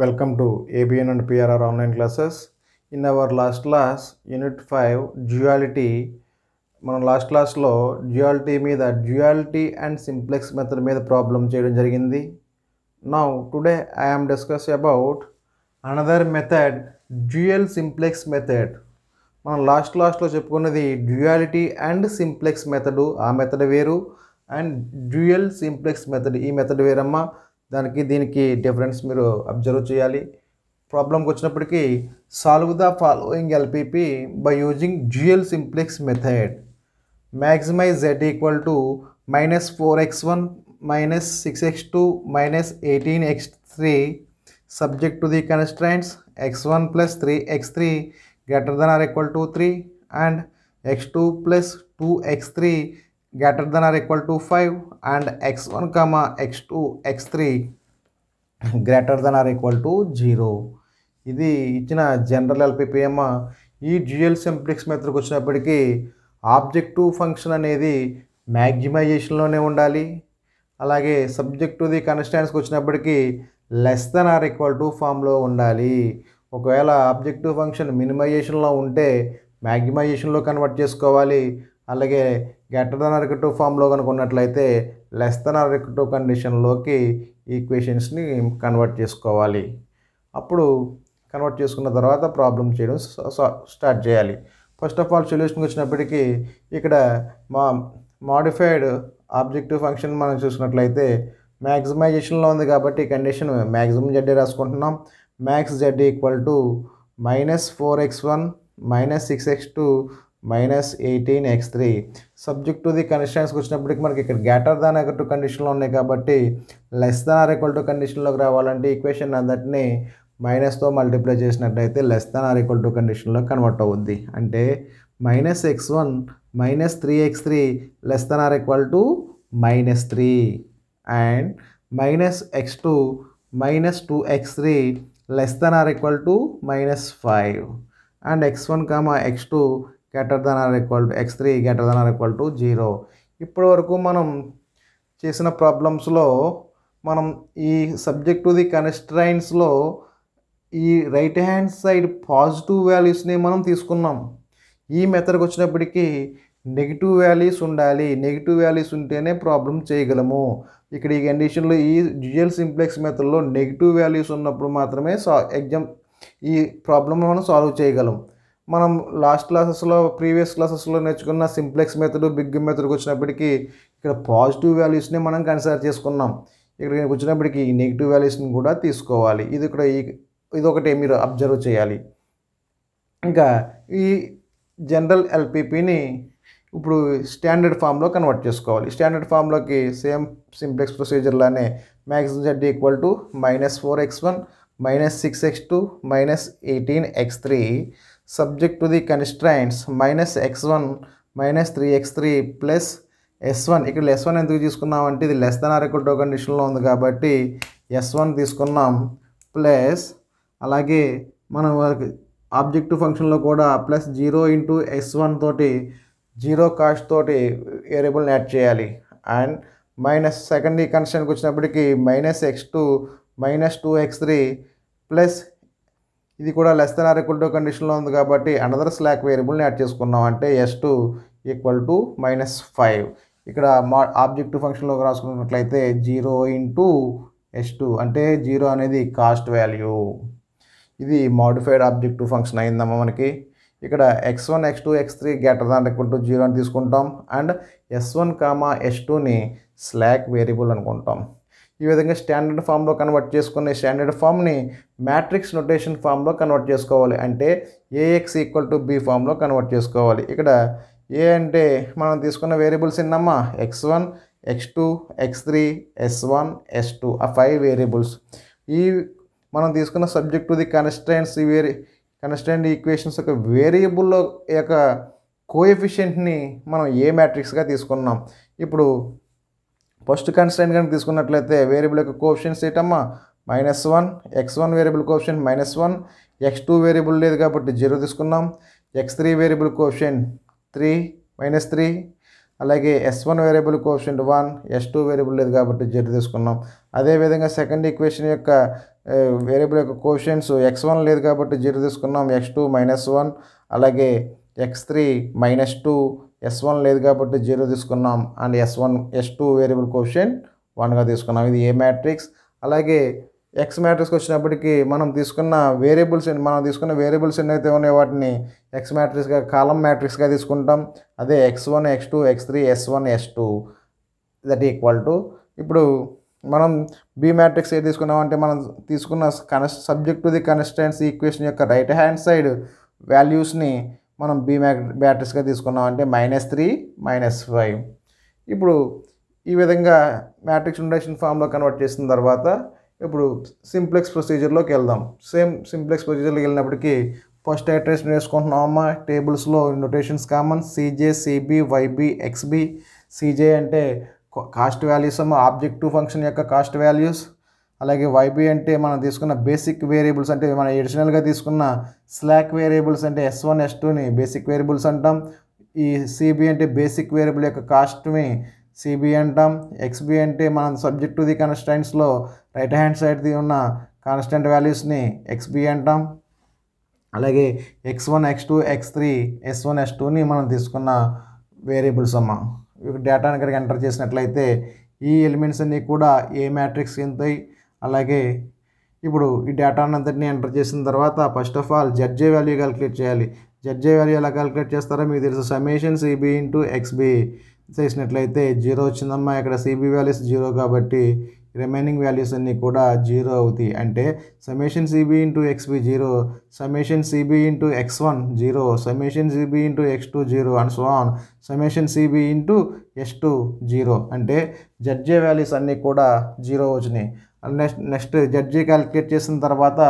welcome to ABN and PRR online classes in our last class unit five Duality, మనం last క్లాస్లో duality మీద duality and simplex method మీద problem చేయడం జరిగింది now today I'm discuss about another method dual simplex method మనం last క్లాస్లో చెప్పుకున్నది duality and simplex method ఆ మెథడ్ వేరు అండ్ డ్యూయల్ సింప్లెక్స్ మెథడ్ ఈ మెథడ్ వేరమ్మా దానికి దీనికి డిఫరెన్స్ మీరు అబ్జర్వ్ చేయాలి ప్రాబ్లం వచ్చేనప్పటికి solve the following LPP by using dual simplex method maximise z = -4x1 - 6x2 - 18x3 subject to the constraints x1 + 3x3 greater than or equal to 3 and x2 + 2x3 or equal to five and X one and X two X three greater than or equal to zero ఇది ఇచ్చిన general ఎల్పిపిఎమ్ ఈ dual సింప్లిక్స్ మెథడ్కి వచ్చినప్పటికీ objective function అనేది మ్యాగ్జిమైజేషన్లోనే ఉండాలి అలాగే subject the కన్స్టాన్స్కి వచ్చినప్పటికీ less than or equal to ఫామ్లో ఉండాలి ఒకవేళ ఆబ్జెక్టివ్ ఫంక్షన్ మినిమైజేషన్లో ఉంటే మ్యాగ్జిమైజేషన్లో కన్వర్ట్ చేసుకోవాలి అలాగే గెటర్ దెన్ ఆర్ టూ ఫామ్లో ఉన్నట్లయితే లెస్ దెన్ ఆర్ టూ కండిషన్లోకి ఈక్వేషన్స్ని కన్వర్ట్ చేసుకోవాలి అప్పుడు కన్వర్ట్ చేసుకున్న తర్వాత ప్రాబ్లం చేయడం స్టార్ట్ చేయాలి ఫస్ట్ ఆఫ్ ఆల్ సొల్యూషన్కి వచ్చినప్పటికీ ఇక్కడ మా మాడిఫైడ్ ఆబ్జెక్టివ్ ఫంక్షన్ మనం చూసినట్లయితే మ్యాక్సిమైజేషన్లో ఉంది కాబట్టి కండిషన్ మ్యాక్సిమం జడ్డీ రాసుకుంటున్నాం max Z equal to minus four X one minus six X two minus eighteen X three subject to the కండిషన్స్కి వచ్చినప్పటికి మనకి ఇక్కడ గ్యాటర్ దాన్ ఎక్కడ కండిషన్లో ఉన్నాయి కాబట్టి less than or equal to కండిషన్లోకి రావాలంటే ఈక్వేషన్ అందరినీ మైనస్తో మల్టిప్లై చేసినట్టయితే less than or equal to కండిషన్లో కన్వర్ట్ అవుద్ది అంటే minus X one minus three X three less than or equal to minus three and minus X two minus two X three less than or equal to minus five and X one comma X two greater than or equal to X three greater than or equal to zero ఇప్పటి వరకు మనం చేసిన ప్రాబ్లమ్స్లో మనం ఈ subject to the కన్స్ట్రైన్స్లో ఈ right hand side positive వాల్యూస్ని మనం తీసుకున్నాం ఈ మెథడ్కి వచ్చినప్పటికీ నెగిటివ్ వాల్యూస్ ఉండాలి నెగిటివ్ వాల్యూస్ ఉంటేనే ప్రాబ్లం చేయగలము ఇక్కడ ఈ కండిషన్లో ఈ జ్యూయల్ సింప్లెక్స్ మెథడ్లో నెగిటివ్ వాల్యూస్ ఉన్నప్పుడు మాత్రమే సా ఎగ్జామ్ ఈ ప్రాబ్లమ్ మనం సాల్వ్ చేయగలం మనం లాస్ట్ క్లాసెస్లో ప్రీవియస్ క్లాసెస్లో నేర్చుకున్న సింప్లెక్స్ మెథడ్ బిగ్ మెథడ్కి వచ్చినప్పటికీ ఇక్కడ పాజిటివ్ వాల్యూస్ని మనం కన్సిడర్ చేసుకున్నాం ఇక్కడ వచ్చినప్పటికీ నెగిటివ్ వాల్యూస్ని కూడా తీసుకోవాలి ఇది ఇక్కడ ఈ ఇది ఒకటి మీరు అబ్జర్వ్ చేయాలి ఇంకా ఈ జనరల్ ఎల్పిపిని ఇప్పుడు స్టాండర్డ్ ఫామ్లో కన్వర్ట్ చేసుకోవాలి స్టాండర్డ్ ఫామ్లోకి సేమ్ సింప్లెక్స్ ప్రొసీజర్లానే maximum Z equal to minus four X one minus six X two minus eighteen X three subject to the constraints minus X one minus three X three plus S one ఇక్కడ S one ఎందుకు తీసుకున్నాం అంటే ఇది less than or ఎక్కువ to కండిషన్లో ఉంది కాబట్టి yes one తీసుకున్నాం ప్లస్ అలాగే మనం ఆబ్జెక్టివ్ ఫంక్షన్లో కూడా plus zero into S one తోటి జీరో కాస్ట్ తోటి వేరియబుల్ని యాడ్ చేయాలి అండ్ మైనస్ ఈ కన్స్టెంట్కి వచ్చినప్పటికీ minus X two minus two X three plus ఇది కూడా less than or equal to కండిషన్లో ఉంది కాబట్టి అనదర్ స్లాక్ వేరియబుల్ని యాడ్ చేసుకున్నాం అంటే S two equal to minus five ఇక్కడ మా ఆబ్జెక్టివ్ ఫంక్షన్లో రాసుకున్నట్లయితే జీరో ఇంటూ ఎస్ టూ అంటే జీరో అనేది కాస్ట్ వాల్యూ ఇది మాడిఫైడ్ ఆబ్జెక్టివ్ ఫంక్షన్ అయిందమ్మా మనకి ఇక్కడ X one X two X three greater than equal to zero అని తీసుకుంటాం and S one comma S టూని స్లాక్ వేరియబుల్ అనుకుంటాం ఈ విధంగా స్టాండర్డ్ ఫామ్లో కన్వర్ట్ చేసుకునే స్టాండర్డ్ ఫామ్ని మ్యాట్రిక్స్ నొటేషన్ ఫామ్లో కన్వర్ట్ చేసుకోవాలి అంటే ఏఎక్స్ ఈక్వల్ టు బి ఫామ్లో కన్వర్ట్ చేసుకోవాలి ఇక్కడ ఏ అంటే మనం తీసుకున్న వేరియబుల్స్ ఏంటమ్మా X one X two X three S one S two ఆ ఫైవ్ వేరియబుల్స్ ఈ మనం తీసుకున్న సబ్జెక్ట్ టు ది కన్స్టెంట్స్ ఈ వేరి కన్స్టెంట్ ఈక్వేషన్స్ యొక్క వేరియబుల్లో యొక్క కోఎఫిషియంట్ని మనం ఏ మ్యాట్రిక్స్గా తీసుకున్నాం ఇప్పుడు ఫస్ట్ కన్స్టెంట్ కనుక తీసుకున్నట్లయితే వేరియబుల్ యొక్క కోప్షన్స్ ఏంటమ్మా minus one X one variable coefficient minus one X two variable లేదు కాబట్టి జీరో తీసుకున్నాం X three variable coefficient three minus three అలాగే S one variable coefficient one S two variable లేదు కాబట్టి జీరో తీసుకున్నాం అదేవిధంగా సెకండ్ ఈక్వేషన్ యొక్క వేరియబుల్ యొక్క కోషన్స్ ఎక్స్ వన్ లేదు కాబట్టి జీరో తీసుకున్నాం ఎక్స్ టూ మైనస్ వన్ అలాగే X three minus two S one లేదు కాబట్టి జీరో తీసుకున్నాం and S one S two variable question వన్గా తీసుకున్నాం ఇది ఏ మ్యాట్రిక్స్ అలాగే ఎక్స్ మ్యాట్రిక్స్కి వచ్చినప్పటికీ మనం తీసుకున్న వేరియబుల్స్ మనం తీసుకున్న వేరియబుల్స్ ఎన్నైతే ఉన్నాయో వాటిని ఎక్స్ మ్యాట్రిక్స్గా కాలం మ్యాట్రిక్స్గా తీసుకుంటాం అదే X one X two X three S one S two that equal to ఇప్పుడు మనం బి మ్యాట్రిక్స్ ఏది తీసుకున్నామంటే మనం తీసుకున్న కనెస్ subject to the constants equation యొక్క రైట్ హ్యాండ్ సైడ్ వాల్యూస్ని మనం బి బ్యాటరీస్గా తీసుకున్నాం అంటే మైనస్ త్రీ మైనస్ ఫైవ్ ఇప్పుడు ఈ విధంగా మ్యాట్రిక్స్ ఇండక్షన్ ఫామ్లో కన్వర్ట్ చేసిన తర్వాత ఇప్పుడు సింప్లెక్స్ ప్రొసీజర్లోకి వెళ్దాం సేమ్ సింప్లెక్స్ ప్రొసీజర్లోకి వెళ్ళినప్పటికీ ఫస్ట్ ఐట్రేషన్ వేసుకుంటున్నామా టేబుల్స్లో notations common C J C B Y B X B C J అంటే కాస్ట్ వాల్యూస్ అమ్మ ఆబ్జెక్టివ్ ఫంక్షన్ యొక్క కాస్ట్ వాల్యూస్ అలాగే వైబీ అంటే మనం తీసుకున్న బేసిక్ వేరియబుల్స్ అంటే మనం ఎడిషనల్గా తీసుకున్న స్లాక్ వేరియబుల్స్ అంటే ఎస్ వన్ ఎస్ టూని బేసిక్ వేరియబుల్స్ అంటాం ఈ సిబి అంటే బేసిక్ వేరియబుల్ యొక్క కాస్ట్ని సిబి అంటాం ఎక్స్బి అంటే మనం సబ్జెక్ట్ టు ది కన్స్టెంట్స్లో రైట్ హ్యాండ్ సైడ్ది ఉన్న కాన్స్టెంట్ వాల్యూస్ని ఎక్స్బి అంటాం అలాగే X one X two X three S one S టూని మనం తీసుకున్న వేరియబుల్స్ అమ్మ డేటాని కనుక ఎంటర్ చేసినట్లయితే ఈ ఎలిమెంట్స్ అన్నీ కూడా ఏ మ్యాట్రిక్స్ ఎంత అలాగే ఇప్పుడు ఈ డేటాను అంతటిని ఎంటర్ చేసిన తర్వాత first of all Z J value calculate చేయాలి జడ్జే వాల్యూ ఎలా క్యాలిక్యులేట్ చేస్తారో మీకు తెలుసు సమేషన్ సిబి ఇంటూ ఎక్స్బి చేసినట్లయితే జీరో వచ్చిందమ్మా ఇక్కడ సిబి వాల్యూస్ జీరో కాబట్టి రిమైనింగ్ వాల్యూస్ అన్నీ కూడా జీరో అవుతాయి అంటే summation C B into X B zero summation C B into X one zero summation C B into X two zero and so on summation C B into S two zero అంటే Z J values అన్నీ కూడా zero వచ్చినాయి next next జడ్జీ calculate చేసిన తర్వాత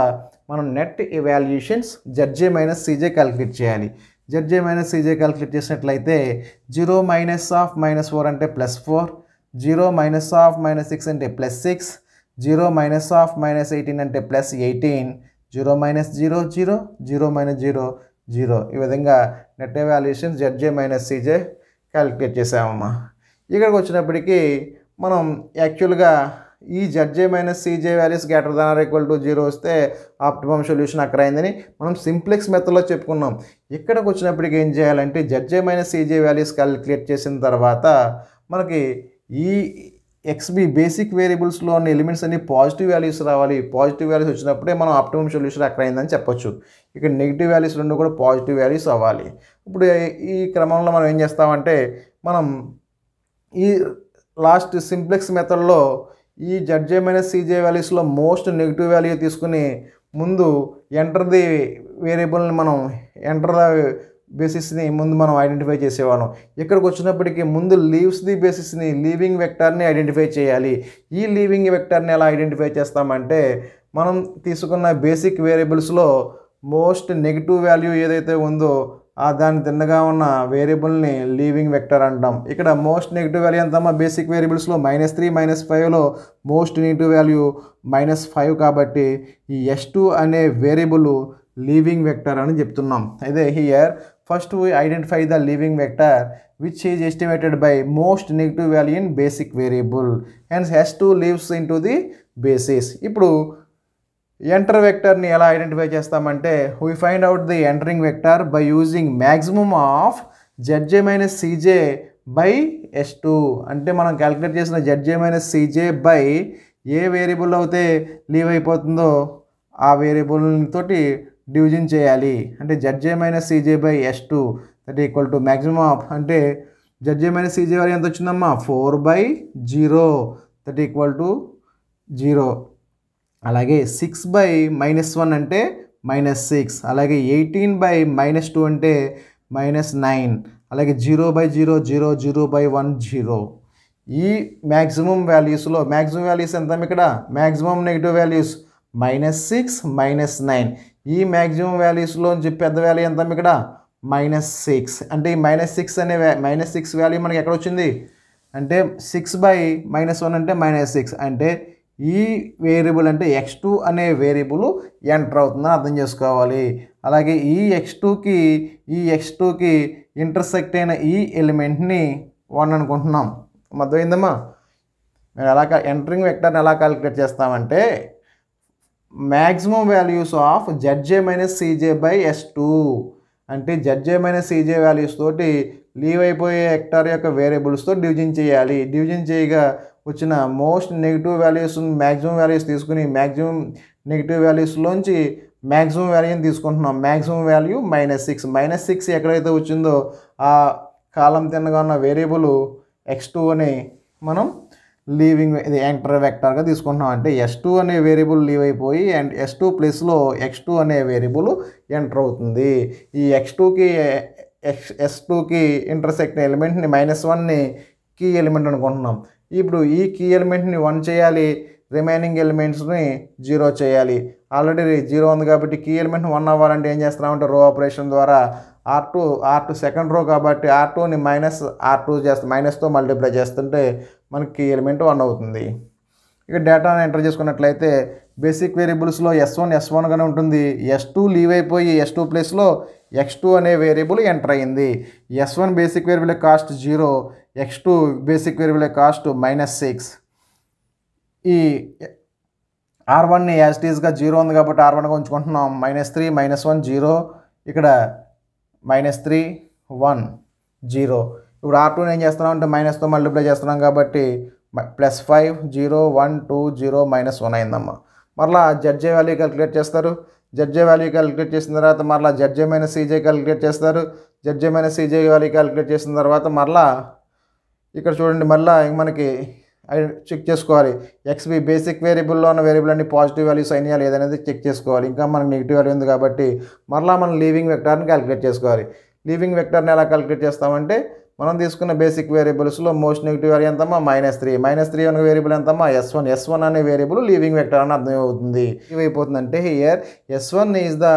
మనం net evaluations Z J minus CJ calculate చేయాలి Z J minus CJ calculate చేసినట్లయితే zero minus of minus four అంటే plus four zero minus of minus six అంటే plus six zero minus of minus eighteen అంటే plus eighteen zero minus zero zero zero minus zero zero ఈ విధంగా net evaluations Z J minus CJ calculate చేసామమ్మా ఇక్కడికి వచ్చినప్పటికీ మనం యాక్చువల్గా ఈ Z J minus C J values greater than or equal to zero వస్తే ఆప్టిమమ్ సొల్యూషన్ అక్కడ అయిందని మనం సింప్లెక్స్ మెథడ్లో చెప్పుకున్నాం ఇక్కడికి వచ్చినప్పటికి ఏం చేయాలంటే Z J minus C J values calculate చేసిన తర్వాత మనకి ఈ ఎక్స్బి బేసిక్ వేరియబుల్స్లో ఉన్న ఎలిమెంట్స్ అన్ని పాజిటివ్ వాల్యూస్ రావాలి పాజిటివ్ వాల్యూస్ వచ్చినప్పుడే మనం ఆప్టిమమ్ సొల్యూషన్ అక్కడ అయిందని చెప్పొచ్చు ఇక్కడ నెగిటివ్ వాల్యూస్ రెండు కూడా పాజిటివ్ వాల్యూస్ అవ్వాలి ఇప్పుడు ఈ క్రమంలో మనం ఏం చేస్తామంటే మనం ఈ లాస్ట్ సింప్లెక్స్ మెథడ్లో ఈ జడ్జే మైనస్ సీజే వాల్యూస్లో మోస్ట్ నెగిటివ్ వాల్యూ తీసుకుని ముందు ఎంటర్ ది వేరియబుల్ని మనం ఎంటర్ ద బేసిస్ని ముందు మనం ఐడెంటిఫై చేసేవాళ్ళం ఇక్కడికి వచ్చినప్పటికీ ముందు లీవ్స్ ది బేసిస్ని లీవింగ్ వెక్టార్ని ఐడెంటిఫై చేయాలి ఈ లీవింగ్ వెక్టార్ని ఎలా ఐడెంటిఫై చేస్తామంటే మనం తీసుకున్న బేసిక్ వేరియబుల్స్లో మోస్ట్ నెగిటివ్ వాల్యూ ఏదైతే ఉందో దాని తిన్నగా ఉన్న వేరియబుల్ని లీవింగ్ వెక్టర్ అంటాం ఇక్కడ మోస్ట్ నెగిటివ్ వాల్యూ ఎంతమ్మా బేసిక్ వేరియబుల్స్లో మైనస్ త్రీ మైనస్ ఫైవ్లో most negative value minus five కాబట్టి ఈ ఎస్ టూ అనే వేరియబుల్ లీవింగ్ వెక్టర్ అని చెప్తున్నాం అయితే here first we identify the leaving vector which is estimated by most negative value in basic variable and S two leaves in to the basis ఇప్పుడు enter వెక్టర్ని ఎలా identify చేస్తామంటే we find out the entering vector by using maximum of జడ్జే minus CJ by S two అంటే మనం calculate చేసిన Z J minus CJ by ఏ variable అయితే leave అయిపోతుందో ఆ వేరియబుల్ తోటి డివిజన్ చేయాలి అంటే Z J minus CJ by S two that equal to maximum of అంటే జడ్జే మైనస్ సీజే వారి ఎంత వచ్చిందమ్మా four by zero that equal to zero అలాగే సిక్స్ బై మైనస్ వన్ అంటే మైనస్ సిక్స్ అలాగే ఎయిటీన్ బై మైనస్ టూ అంటే minus nine అలాగే zero by zero zero zero by one zero ఈ మ్యాక్సిమం వాల్యూస్లో మ్యాక్సిమం వాల్యూస్ ఎంత ఇక్కడ maximum negative values minus six minus nine ఈ మ్యాక్సిమం చెప్పి పెద్ద వాల్యూ ఎంత ఇక్కడ మైనస్ సిక్స్ అంటే ఈ మైనస్ సిక్స్ అనే మైనస్ సిక్స్ వాల్యూ మనకి ఎక్కడ వచ్చింది అంటే సిక్స్ బై మైనస్ వన్ అంటే మైనస్ సిక్స్ అంటే ఈ వేరియబుల్ అంటే ఎక్స్ టూ అనే వేరియబుల్ ఎంటర్ అవుతుందని అర్థం చేసుకోవాలి అలాగే ఈ ఎక్స్ టూకి ఈ ఎక్స్ టూకి ఇంటర్సెక్ట్ అయిన ఈ ఎలిమెంట్ని వన్ అనుకుంటున్నాం అర్థమైందమ్మా మేము ఎలా ఎంటరింగ్ వెక్టర్ని ఎలా క్యాలిక్యులేట్ చేస్తామంటే maximum values of జడ్జే minus CJ by S two అంటే జడ్జే మైనస్ సీజే వాల్యూస్ తోటి లీవ్ అయిపోయే హెక్టార్ యొక్క వేరియబుల్స్తో డివిజన్ చేయాలి డివిజన్ చేయగా వచ్చిన most negative values maximum values తీసుకుని మ్యాక్సిమం నెగిటివ్ వాల్యూస్లోంచి మ్యాక్సిమం వాల్యూని తీసుకుంటున్నాం maximum value minus six minus six ఎక్కడైతే వచ్చిందో ఆ కాలం తిన్నగా ఉన్న వేరియబుల్ ఎక్స్ టూ అని మనం లీవింగ్ ఇది యాంటర్ వెక్టార్గా తీసుకుంటున్నాం అంటే ఎస్ టూ అనే వేరియబుల్ లీవ్ అయిపోయి అండ్ ఎస్ టూ ప్లస్లో ఎక్స్ టూ అనే వేరియబుల్ ఎంటర్ అవుతుంది ఈ ఎక్స్ టూకి ఎక్స్ ఎస్ టూకి ఇంటర్సెక్ట్ ఎలిమెంట్ని మైనస్ వన్ని కీ ఎలిమెంట్ అనుకుంటున్నాం ఇప్పుడు ఈ కీ ఎలిమెంట్ని వన్ చేయాలి రిమైనింగ్ ఎలిమెంట్స్ని జీరో చేయాలి ఆల్రెడీ జీరో ఉంది కాబట్టి కీ ఎలిమెంట్ వన్ అవ్వాలంటే ఏం చేస్తున్నామంటే రో ఆపరేషన్ ద్వారా R two R two second row కాబట్టి ఆర్ టూని మైనస్ ఆర్ టూ చేస్తా మైనస్తో మల్టిప్లై చేస్తుంటే మనకి కీ ఎలిమెంట్ వన్ అవుతుంది ఇక డేటాను ఎంటర్ చేసుకున్నట్లయితే బేసిక్ వేరియబుల్స్లో ఎస్ వన్ ఎస్ వన్గానే ఉంటుంది ఎస్ టూ లీవ్ అయిపోయి ఎస్ టూ ప్లేస్లో ఎక్స్ టూ అనే వేరియబుల్ ఎంటర్ అయింది S one basic variable cost zero X two basic variable cost minus six ఈ ఆర్ వన్ని యాజ్ టీజ్గా జీరో ఉంది కాబట్టి ఆర్ వన్గా ఉంచుకుంటున్నాం minus three minus one zero ఇక్కడ మైనస్ త్రీ వన్ జీరో ఇప్పుడు ఆర్ టూని ఏం చేస్తున్నాం అంటే మైనస్తో మల్టిప్లై చేస్తున్నాం కాబట్టి plus five zero one two zero minus one అయిందమ్మా మరలా జడ్జే వాల్యూ క్యాలిక్యులేట్ చేస్తారు జడ్జే వాల్యూ క్యాలిక్యులేట్ చేసిన తర్వాత మరలా జడ్జే మైనస్ సీజే క్యాలిక్యులేట్ చేస్తారు Z j minus C j value calculate చేసిన తర్వాత మరలా ఇక్కడ చూడండి మళ్ళీ మనకి చెక్ చేసుకోవాలి ఎక్స్బి బేసిక్ వేరియబుల్లో ఉన్న వేరియబుల్ అన్ని పాజిటివ్ వాల్యూస్ అయినాయా లేదనేది చెక్ చేసుకోవాలి ఇంకా మనకు నెగిటివ్ వాల్యూ ఉంది కాబట్టి మరలా మనం లీవింగ్ వెక్టార్ని క్యాలిక్యులేట్ చేసుకోవాలి లీవింగ్ వెక్టార్ని ఎలా క్యాలిక్యులేట్ చేస్తామంటే మనం తీసుకున్న బేసిక్ వేరియబుల్స్లో మోస్ట్ నెగిటివ్ వాల్యూ ఎంతమ్మా మైనస్ త్రీ మైనస్ త్రీ అనే వేరియబుల్ ఎంతమ్మా ఎస్ వన్ ఎస్ వన్ అనే వేరియబుల్ లీవింగ్ వెక్టర్ అని అర్థమవుతుంది ఏమైపోతుందంటే here S one is the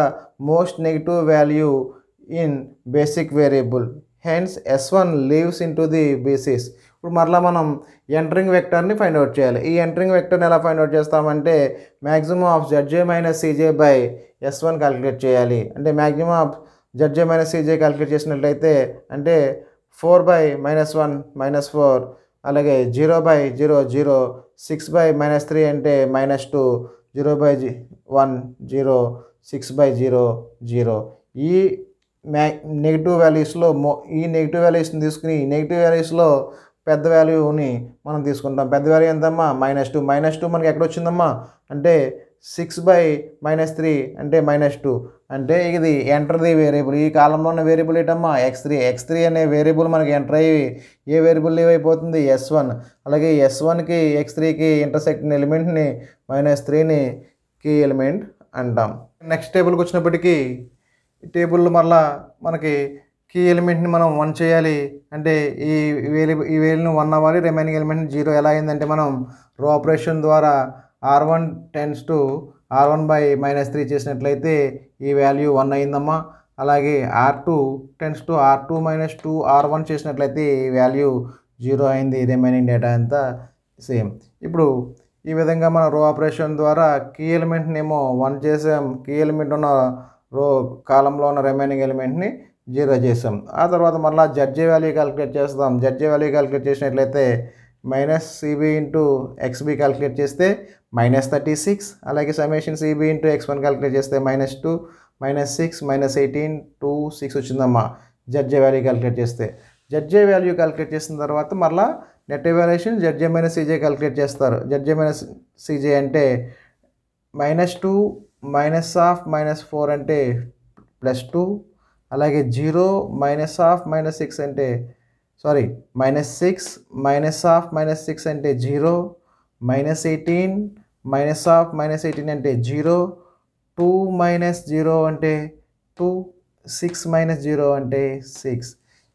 most negative value in basic variable hence S one leaves in to the basis ఇప్పుడు మరలా మనం entering వెక్టర్ని find out చేయాలి ఈ ఎంట్రింగ్ వెక్టర్ని ఎలా ఫైండ్ అవుట్ చేస్తామంటే maximum of జడ్జే minus CJ by S one calculate చేయాలి అంటే maximum of జడ్జే minus CJ calculate చేసినట్లయితే అంటే four by minus one minus four అలాగే zero by zero zero six by minus three అంటే minus two zero by G one zero six by zero zero ఈ మ్యా negative వాల్యూస్లో మో ఈ negative వాల్యూస్ని తీసుకుని నెగిటివ్ వాల్యూస్లో పెద్ద వాల్యూని మనం తీసుకుంటాం పెద్ద వాల్యూ ఎంతమ్మా మైనస్ టూ మైనస్ టూ మనకి ఎక్కడ వచ్చిందమ్మా అంటే సిక్స్ బై మైనస్ త్రీ అంటే మైనస్ టూ అంటే ఇది ఎంటర్ ది వేరియబుల్ ఈ కాలంలో ఉన్న వేరియబుల్ ఏంటమ్మా ఎక్స్ త్రీ ఎక్స్ త్రీ అనే వేరియబుల్ మనకి ఎంటర్ అయ్యి ఏ వేరియబుల్ అయిపోతుంది ఎస్ వన్ అలాగే ఎస్ వన్కి ఎక్స్ త్రీకి ఇంటర్సెక్ట్ ఎలిమెంట్ని మైనస్ త్రీని కీ ఎలిమెంట్ అంటాం నెక్స్ట్ టేబుల్కి వచ్చినప్పటికీ టేబుల్లో మరలా మనకి కీ ఎలిమెంట్ని మనం వన్ చేయాలి అంటే ఈ వేలి ఈ వేలిని వన్ అవ్వాలి రిమైనింగ్ ఎలిమెంట్ జీరో ఎలా అయిందంటే మనం రో ఆపరేషన్ ద్వారా R one tends to R one by minus three చేసినట్లయితే ఈ వాల్యూ వన్ అయిందమ్మా అలాగే R two tends to R two minus two R one చేసినట్లయితే ఈ వాల్యూ జీరో అయింది రిమైనింగ్ డేటా అంతా సేమ్ ఇప్పుడు ఈ విధంగా మనం రో ఆపరేషన్ ద్వారా కీ ఏమో వన్ చేసాం కీ ఎలిమెంట్ ఉన్న రో కాలంలో ఉన్న రిమైనింగ్ ఎలిమెంట్ని జీరో చేసాం ఆ తర్వాత మళ్ళీ జడ్జే వాల్యూ క్యాలిక్యులేట్ చేస్తాం జడ్జే వాల్యూ క్యాలిక్యులేట్ చేసినట్లయితే minus C B into X B calculate చేస్తే మైనస్ థర్టీ సిక్స్ అలాగే summation C B into X one calculate చేస్తే minus two minus six minus eighteen two six వచ్చిందమ్మా జడ్జే వాల్యూ క్యాలిక్యులేట్ చేస్తే జడ్జే వాల్యూ క్యాలిక్యులేట్ చేసిన తర్వాత మళ్ళీ net evaluation Z j minus CJ calculate చేస్తారు Z j minus C j అంటే minus two minus of minus four అంటే plus two అలాగే zero minus of minus six అంటే sorry minus six minus of minus six అంటే zero minus eighteen minus of minus eighteen అంటే zero two minus zero అంటే two six minus zero అంటే six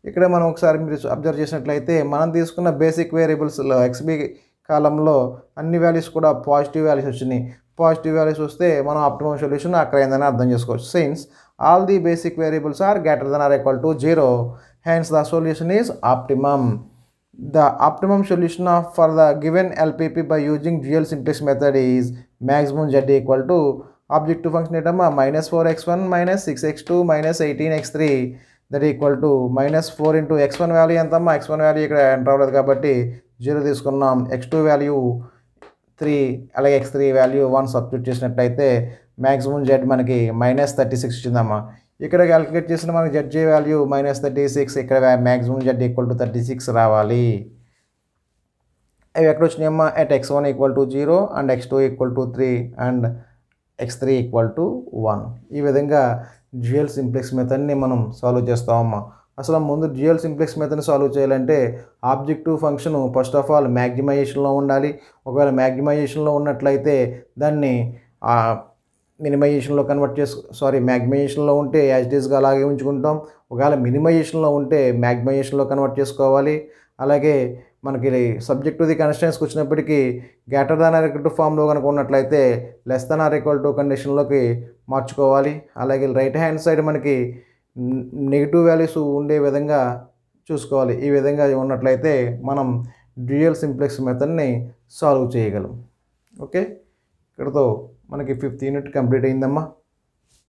ఇక్కడ మనం ఒకసారి మీరు అబ్జర్వ్ చేసినట్లయితే మనం తీసుకున్న బేసిక్ వేరియబుల్స్లో ఎక్స్బీ కాలంలో అన్ని వాల్యూస్ కూడా పాజిటివ్ వాల్యూస్ వచ్చినాయి పాజిటివ్ వాల్యూస్ వస్తే మనం ఆప్టిమమ్ సొల్యూషన్ అక్కడ ఏందని అర్థం చేసుకోవచ్చు since all the basic variables are greater than or equal to zero hence the solution is optimum the optimum solution of for the given LPP by using dual simplex method is maximum Z equal to objective function ఏంటమ్మా minus four X one minus six X two minus eighteen X three that equal to minus four into X one value ఎంతమ్మా X one value ఇక్కడ enter అవ్వలేదు కాబట్టి zero తీసుకున్నాం X two value three అలాగే X three value one substitute చేసినట్లయితే maximum Z మనకి minus thirty six ఇచ్చిందమ్మా ఇక్కడ క్యాలిక్యులేట్ చేసిన మనకి Z j value minus thirty six ఇక్కడ maximum Z equal to thirty six రావాలి అవి ఎక్కడ వచ్చినాయమ్మా at X one equal to zero and X two equal to three and X three equal to one ఈ విధంగా జ్యుయల్ simplex మెథడ్ని మనం solve చేస్తామమ్మా అసలు ముందు డ్యూయల్ సింప్లెక్స్ మెథడ్ని సాల్వ్ చేయాలంటే objective function first of all మ్యాగ్జిమైజేషన్లో ఉండాలి ఒకవేళ మ్యాగ్జిమైజేషన్లో ఉన్నట్లయితే దాన్ని మినిమైజేషన్లో కన్వర్ట్ చేసు సారీ మ్యాగ్మైజేషన్లో ఉంటే యాజ్ డీస్గా అలాగే ఉంచుకుంటాం ఒకవేళ మినిమైజేషన్లో ఉంటే మ్యాగ్మైజేషన్లో కన్వర్ట్ చేసుకోవాలి అలాగే మనకి సబ్జెక్ట్ ది కన్స్టెన్స్కి వచ్చినప్పటికీ greater than or equal to ఫామ్లో కనుక ఉన్నట్లయితే less than or equal to కండిషన్లోకి మార్చుకోవాలి అలాగే రైట్ హ్యాండ్ సైడ్ మనకి నెగిటివ్ వాల్యూస్ ఉండే విధంగా చూసుకోవాలి ఈ విధంగా ఉన్నట్లయితే మనం డ్యూయల్ సింప్లెక్స్ మెథడ్ని సాల్వ్ చేయగలం ఓకే ఇక్కడతో మనకి ఫిఫ్త్ యూనిట్ కంప్లీట్ అయిందమ్మా